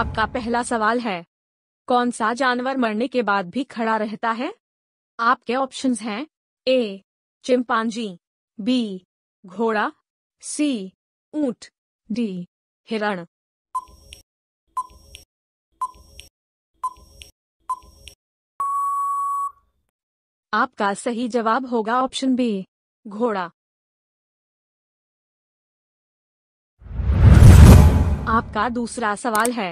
आपका पहला सवाल है कौन सा जानवर मरने के बाद भी खड़ा रहता है आपके ऑप्शंस हैं ए चिंपांजी बी घोड़ा सी ऊंट डी हिरण आपका सही जवाब होगा ऑप्शन बी घोड़ा आपका दूसरा सवाल है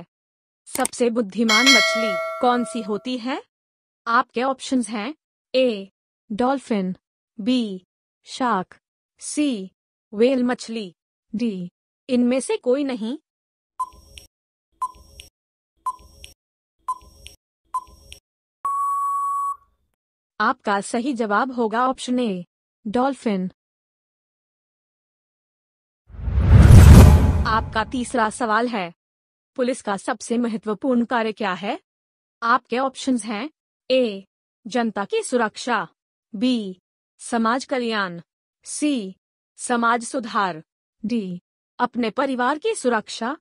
सबसे बुद्धिमान मछली कौन सी होती है आपके ऑप्शंस हैं A dolphin B shark C whale मछली डी इनमें से कोई नहीं आपका सही जवाब होगा ऑप्शन ए डॉल्फिन आपका तीसरा सवाल है पुलिस का सबसे महत्वपूर्ण कार्य क्या है आपके ऑप्शंस हैं ए जनता की सुरक्षा बी समाज कल्याण सी समाज सुधार डी अपने परिवार की सुरक्षा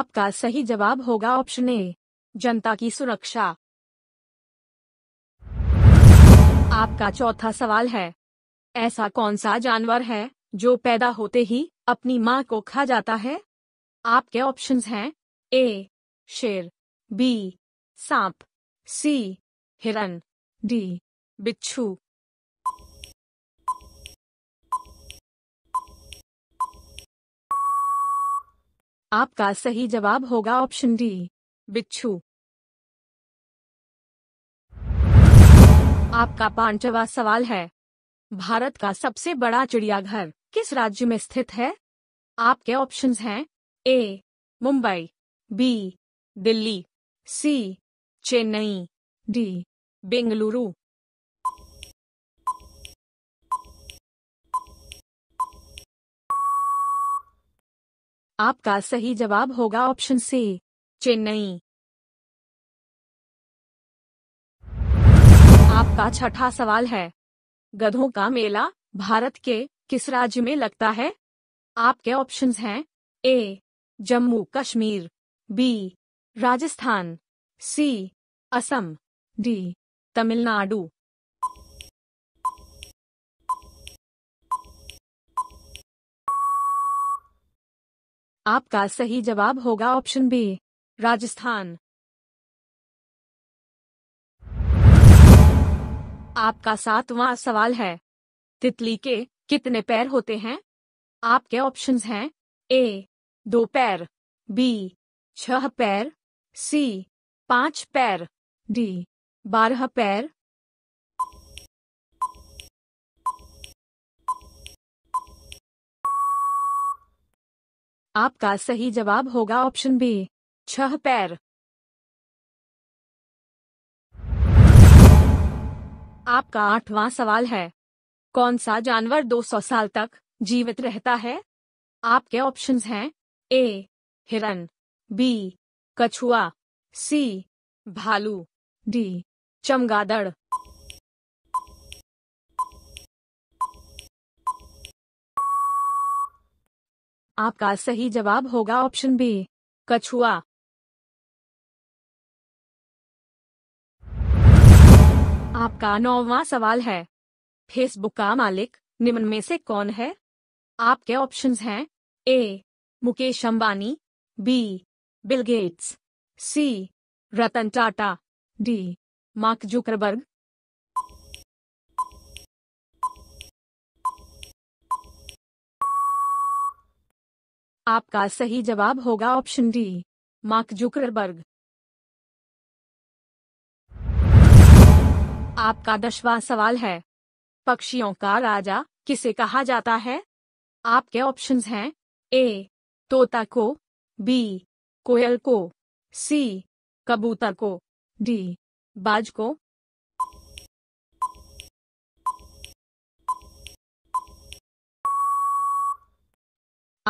आपका सही जवाब होगा ऑप्शन ए जनता की सुरक्षा आपका चौथा सवाल है ऐसा कौन सा जानवर है जो पैदा होते ही अपनी माँ को खा जाता है आपके ऑप्शंस हैं ए शेर बी सांप सी हिरन डी बिच्छू आपका सही जवाब होगा ऑप्शन डी बिच्छू आपका पांचवा सवाल है भारत का सबसे बड़ा चिड़ियाघर किस राज्य में स्थित है आपके ऑप्शंस हैं A Mumbai B Delhi C Chennai D Bengaluru आपका सही जवाब होगा ऑप्शन सी चेन्नई आपका छठा सवाल है गधों का मेला भारत के किस राज्य में लगता है आपके ऑप्शंस हैं A Jammu Kashmir B Rajasthan C Assam D Tamil Nadu आपका सही जवाब होगा ऑप्शन बी राजस्थान आपका सातवां सवाल है तितली के कितने पैर होते हैं आपके ऑप्शंस हैं ए दो पैर बी छह पैर सी पांच पैर डी बारह पैर आपका सही जवाब होगा ऑप्शन बी छह पैर आपका आठवां सवाल है कौन सा जानवर 200 साल तक जीवित रहता है आपके ऑप्शंस हैं ए हिरन बी कछुआ सी भालू डी चमगादड़ आपका सही जवाब होगा ऑप्शन बी कछुआ का नौवां सवाल है फेसबुक का मालिक निम्न में से कौन है आपके ऑप्शंस हैं A Mukesh Ambani B Bill Gates C Ratan Tata D Mark Zuckerberg आपका सही जवाब होगा ऑप्शन डी मार्क जुकरबर्ग आपका दसवां सवाल है पक्षियों का राजा किसे कहा जाता है आपके ऑप्शंस हैं ए तोता को बी कोयल को सी कबूतर को डी बाज को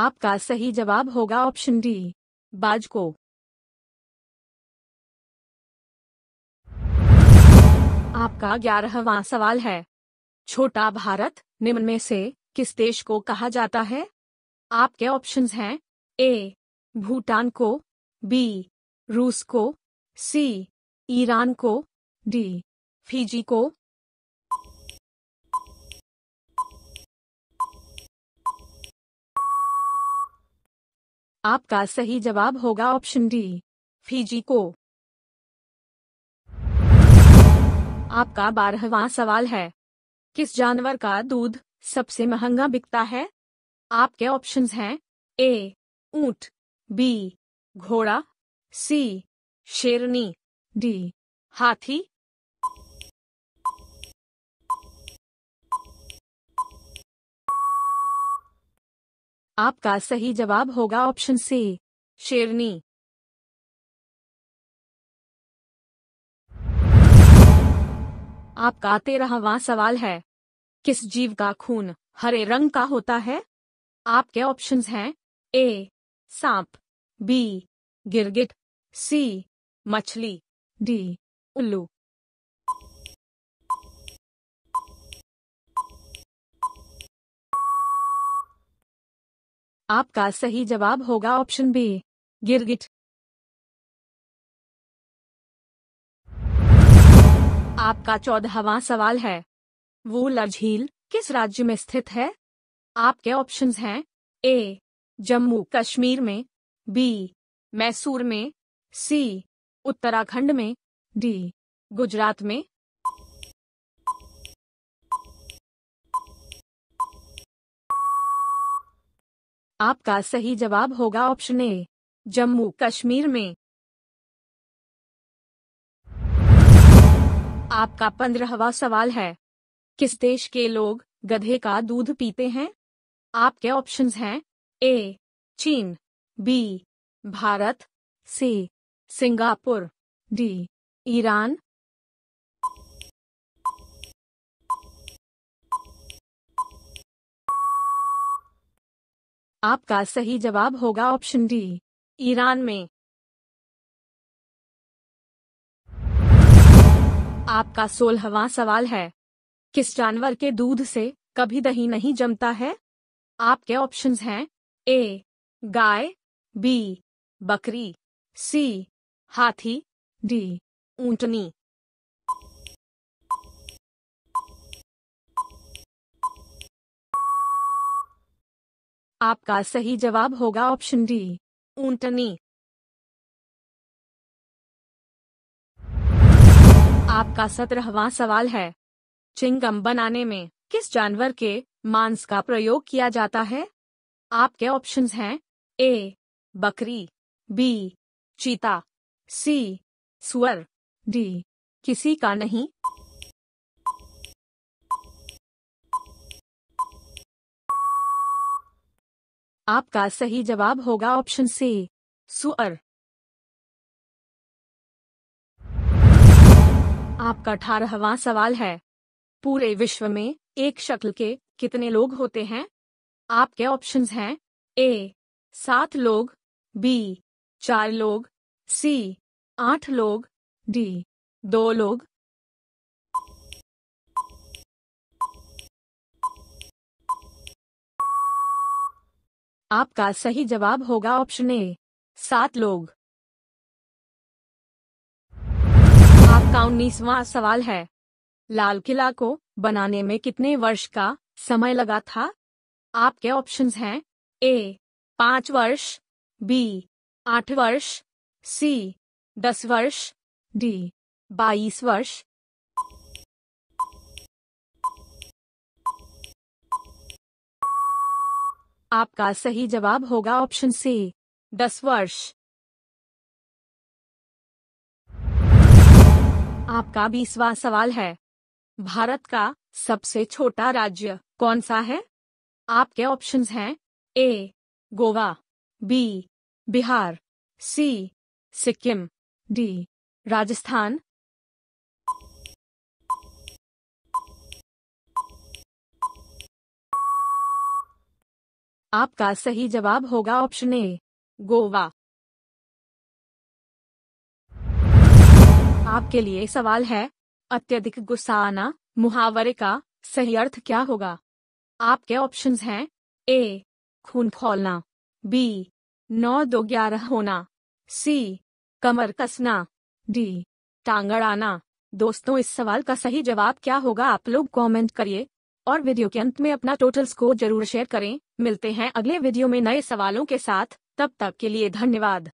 आपका सही जवाब होगा ऑप्शन डी बाज को का ग्यारहवा सवाल है छोटा भारत निम्न में से किस देश को कहा जाता है आपके ऑप्शंस हैं ए भूटान को बी रूस को सी ईरान को डी फिजी को आपका सही जवाब होगा ऑप्शन डी फिजी को आपका बारहवा सवाल है किस जानवर का दूध सबसे महंगा बिकता है आपके ऑप्शंस हैं ए ऊंट बी घोड़ा सी शेरनी डी हाथी आपका सही जवाब होगा ऑप्शन सी शेरनी आपका तेरहवा सवाल है किस जीव का खून हरे रंग का होता है आपके ऑप्शंस हैं ए सांप बी गिरगिट सी मछली डी उल्लू आपका सही जवाब होगा ऑप्शन बी गिरगिट आपका चौदहवा सवाल है वूलर झील किस राज्य में स्थित है आपके ऑप्शंस हैं ए जम्मू कश्मीर में बी मैसूर में सी उत्तराखंड में डी गुजरात में आपका सही जवाब होगा ऑप्शन ए जम्मू कश्मीर में आपका पंद्रहवा सवाल है किस देश के लोग गधे का दूध पीते हैं आपके ऑप्शंस हैं ए चीन B Bharat C Singapore D Iran आपका सही जवाब होगा ऑप्शन डी ईरान में आपका सोलहवा सवाल है किस जानवर के दूध से कभी दही नहीं जमता है आपके ऑप्शंस हैं ए गाय बी बकरी सी हाथी डी ऊंटनी आपका सही जवाब होगा ऑप्शन डी ऊंटनी का सत्रहवा सवाल है चिंगम बनाने में किस जानवर के मांस का प्रयोग किया जाता है आपके ऑप्शंस हैं ए बकरी बी चीता सी सुअर डी किसी का नहीं आपका सही जवाब होगा ऑप्शन सी सुअर आपका अठारहवा सवाल है पूरे विश्व में एक शक्ल के कितने लोग होते हैं आपके ऑप्शंस हैं ए सात लोग बी चार लोग सी आठ लोग डी दो लोग आपका सही जवाब होगा ऑप्शन ए सात लोग का उन्नीसवा सवाल है लाल किला को बनाने में कितने वर्ष का समय लगा था आपके ऑप्शंस हैं ए पाँच वर्ष बी आठ वर्ष सी दस वर्ष डी बाईस वर्ष आपका सही जवाब होगा ऑप्शन सी दस वर्ष आपका बीसवा सवाल है भारत का सबसे छोटा राज्य कौन सा है आपके ऑप्शंस हैं A Goa B Bihar C Sikkim D Rajasthan आपका सही जवाब होगा ऑप्शन ए गोवा आपके लिए सवाल है अत्यधिक गुस्सा आना मुहावरे का सही अर्थ क्या होगा आपके ऑप्शंस हैं ए खून खोलना बी नौ दो ग्यारह होना सी कमर कसना डी टांगड़ आना दोस्तों इस सवाल का सही जवाब क्या होगा आप लोग कमेंट करिए और वीडियो के अंत में अपना टोटल स्कोर जरूर शेयर करें मिलते हैं अगले वीडियो में नए सवालों के साथ तब तक के लिए धन्यवाद